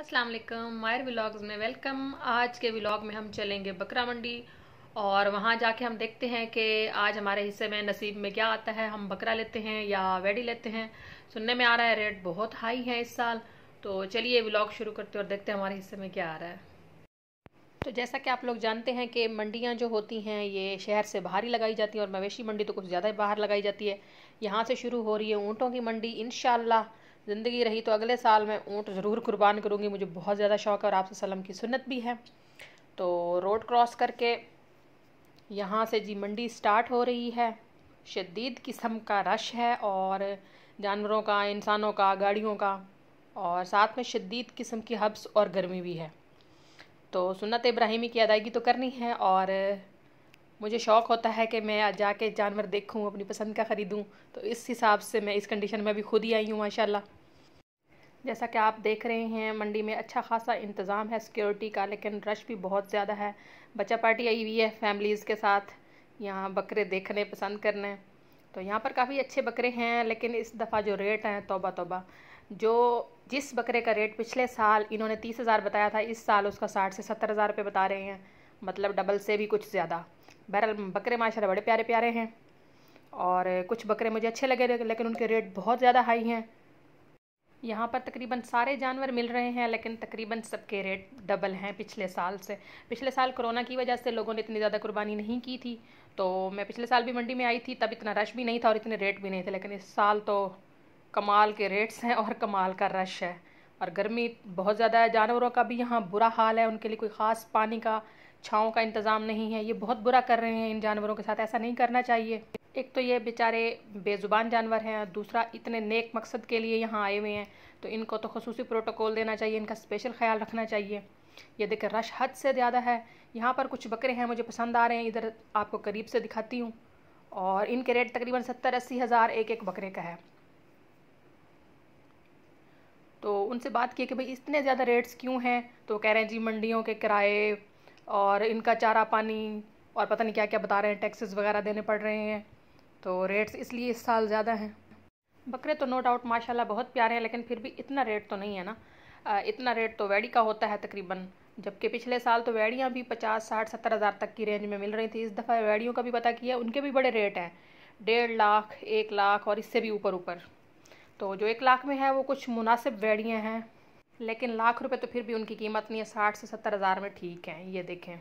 असलम मायर व्लॉग्स में वेलकम आज के व्लाग में हम चलेंगे बकरा मंडी और वहाँ जाके हम देखते हैं कि आज हमारे हिस्से में नसीब में क्या आता है हम बकरा लेते हैं या वेडी लेते हैं सुनने में आ रहा है रेट बहुत हाई है इस साल तो चलिए व्लाग शुरू करते हैं और देखते हैं हमारे हिस्से में क्या आ रहा है तो जैसा कि आप लोग जानते हैं कि मंडियाँ जो होती हैं ये शहर से बाहर ही लगाई जाती हैं और मवेशी मंडी तो कुछ ज़्यादा ही बाहर लगाई जाती है यहाँ से शुरू हो रही है ऊँटों की मंडी इन ज़िंदगी रही तो अगले साल मैं ऊँट ज़रूर कुर्बान करूँगी मुझे बहुत ज़्यादा शौक़ है और आपसे सलम की सुन्नत भी है तो रोड क्रॉस करके यहाँ से जी मंडी स्टार्ट हो रही है शदीद किस्म का रश है और जानवरों का इंसानों का गाड़ियों का और साथ में शदीद किस्म की हब्स और गर्मी भी है तो सुन्नत इब्राहिमी की अदायगी तो करनी है और मुझे शौक़ होता है कि मैं जाके जानवर देखूं अपनी पसंद का ख़रीदूं तो इस हिसाब से मैं इस कंडीशन में भी खुद ही आई हूँ माशाल्लाह जैसा कि आप देख रहे हैं मंडी में अच्छा खासा इंतज़ाम है सिक्योरिटी का लेकिन रश भी बहुत ज़्यादा है बच्चा पार्टी आई हुई है फैमिलीज़ के साथ यहाँ बकरे देखने पसंद करने तो यहाँ पर काफ़ी अच्छे बकरे हैं लेकिन इस दफ़ा जो रेट हैं तोबा तोबा जो जिस बकरे का रेट पिछले साल इन्होंने तीस हज़ार बताया था इस साल उसका साठ से सत्तर हज़ार रुपये बता रहे हैं मतलब डबल से भी कुछ ज़्यादा बहरहाल बकरे माशाल्लाह बड़े प्यारे प्यारे हैं और कुछ बकरे मुझे अच्छे लगे लेकिन उनके रेट बहुत ज़्यादा हाई हैं यहाँ पर तकरीबन सारे जानवर मिल रहे हैं लेकिन तकरीबन सबके रेट डबल हैं पिछले साल से पिछले साल कोरोना की वजह से लोगों ने इतनी ज़्यादा कुर्बानी नहीं की थी तो मैं पिछले साल भी मंडी में आई थी तब इतना रश भी नहीं था और इतने रेट भी नहीं थे लेकिन इस साल तो कमाल के रेट्स हैं और कमाल का रश है और गर्मी बहुत ज़्यादा है जानवरों का भी यहाँ बुरा हाल है उनके लिए कोई ख़ास पानी का छाँव का इंतज़ाम नहीं है ये बहुत बुरा कर रहे हैं इन जानवरों के साथ ऐसा नहीं करना चाहिए एक तो ये बेचारे बेज़ुबान जानवर हैं और दूसरा इतने नेक मकसद के लिए यहाँ आए हुए हैं तो इनको तो खसूस प्रोटोकॉल देना चाहिए इनका स्पेशल ख्याल रखना चाहिए ये देखें रश हद से ज़्यादा है यहाँ पर कुछ बकरे हैं मुझे पसंद आ रहे हैं इधर आपको करीब से दिखाती हूँ और इनके रेट तकरीबन सत्तर अस्सी हज़ार एक एक बकरे का है तो उनसे बात की कि भाई इतने ज़्यादा रेट्स क्यों हैं तो कह रहे हैं जी मंडियों के किराए और इनका चारा पानी और पता नहीं क्या क्या बता रहे हैं टैक्सेस वगैरह देने पड़ रहे हैं तो रेट्स इसलिए इस साल ज़्यादा हैं बकरे तो नो डाउट माशाल्लाह बहुत प्यारे हैं लेकिन फिर भी इतना रेट तो नहीं है ना इतना रेट तो वैडी का होता है तकरीबन जबकि पिछले साल तो वैडियाँ भी पचास साठ सत्तर हज़ार तक की रेंज में मिल रही थी इस दफ़ा वैडियों का भी पता किया उनके भी बड़े रेट हैं डेढ़ लाख एक लाख और इससे भी ऊपर ऊपर तो जो एक लाख में है वो कुछ मुनासिब वैडियाँ हैं लेकिन लाख रुपये तो फिर भी उनकी कीमत नहीं है साठ से सत्तर हज़ार में ठीक हैं ये देखें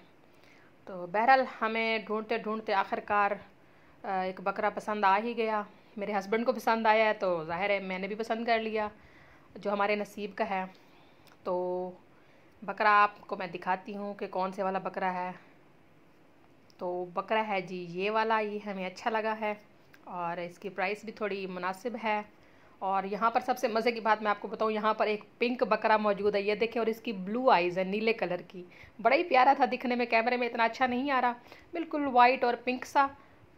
तो बहरहाल हमें ढूंढते ढूंढते आखिरकार एक बकरा पसंद आ ही गया मेरे हस्बैंड को पसंद आया है तो ज़ाहिर है मैंने भी पसंद कर लिया जो हमारे नसीब का है तो बकरा आपको मैं दिखाती हूँ कि कौन से वाला बकरा है तो बकरा है जी ये वाला ये हमें अच्छा लगा है और इसकी प्राइस भी थोड़ी मुनासिब है और यहाँ पर सबसे मज़े की बात मैं आपको बताऊँ यहाँ पर एक पिंक बकरा मौजूद है ये देखें और इसकी ब्लू आइज़ है नीले कलर की बड़ा ही प्यारा था दिखने में कैमरे में इतना अच्छा नहीं आ रहा बिल्कुल वाइट और पिंक सा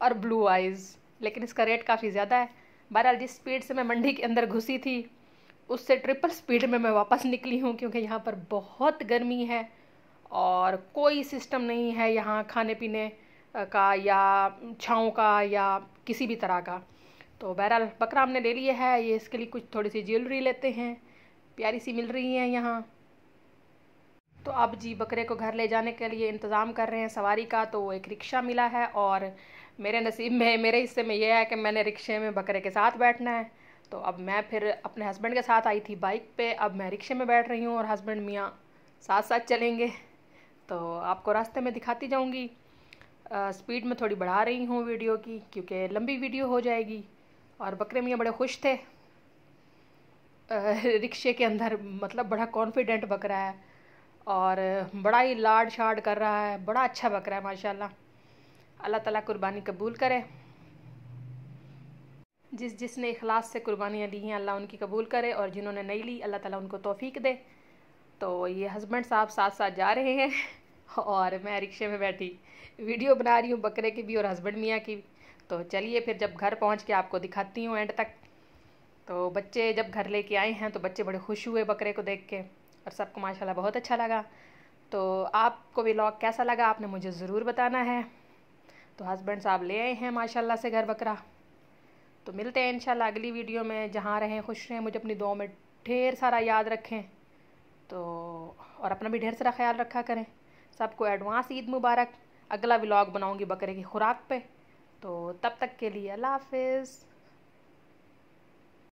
और ब्लू आइज़ लेकिन इसका रेट काफ़ी ज़्यादा है बहरहाल जिस स्पीड से मैं मंडी के अंदर घुसी थी उससे ट्रिपल स्पीड में मैं वापस निकली हूँ क्योंकि यहाँ पर बहुत गर्मी है और कोई सिस्टम नहीं है यहाँ खाने पीने का या छाँव का या किसी भी तरह का तो बहरहाल बकरा हमने ले लिया है ये इसके लिए कुछ थोड़ी सी ज्वेलरी लेते हैं प्यारी सी मिल रही है यहाँ तो अब जी बकरे को घर ले जाने के लिए इंतज़ाम कर रहे हैं सवारी का तो एक रिक्शा मिला है और मेरे नसीब में मेरे हिस्से में यह है कि मैंने रिक्शे में बकरे के साथ बैठना है तो अब मैं फिर अपने हस्बैंड के साथ आई थी बाइक पे अब मैं रिक्शे में बैठ रही हूँ और हस्बैंड मियाँ साथ साथ चलेंगे तो आपको रास्ते में दिखाती जाऊँगी स्पीड में थोड़ी बढ़ा रही हूँ वीडियो की क्योंकि लंबी वीडियो हो जाएगी और बकरे मियाँ बड़े खुश थे रिक्शे के अंदर मतलब बड़ा कॉन्फिडेंट बकरा है और बड़ा ही लाड शाड कर रहा है बड़ा अच्छा बकरा है माशाल्लाह अल्लाह ताला कुर्बानी कबूल करे जिस जिसने अखलास से कुर्बानियाँ ली हैं अल्लाह उनकी कबूल करे और जिन्होंने नहीं ली अल्लाह ताला उनको तोफ़ी दे तो ये हस्बैंड साहब साथ साथ जा रहे हैं और मैं रिक्शे में बैठी वीडियो बना रही हूँ बकरे की भी और हस्बैंड मियाँ की तो चलिए फिर जब घर पहुँच के आपको दिखाती हूँ एंड तक तो बच्चे जब घर लेके आए हैं तो बच्चे बड़े खुश हुए बकरे को देख के और सबको माशाल्लाह बहुत अच्छा लगा तो आपको भी कैसा लगा आपने मुझे ज़रूर बताना है तो हस्बैंड साहब ले आए हैं माशाल्लाह से घर बकरा तो मिलते हैं इन अगली वीडियो में जहाँ रहें खुश रहें मुझे अपनी दुआ में ढेर सारा याद रखें तो और अपना भी ढेर सारा ख्याल रखा करें सबको एडवांस ईद मुबारक अगला व्लॉग बनाऊंगी बकरे की खुराक पे तो तब तक के लिए अल्लाह हाफिज़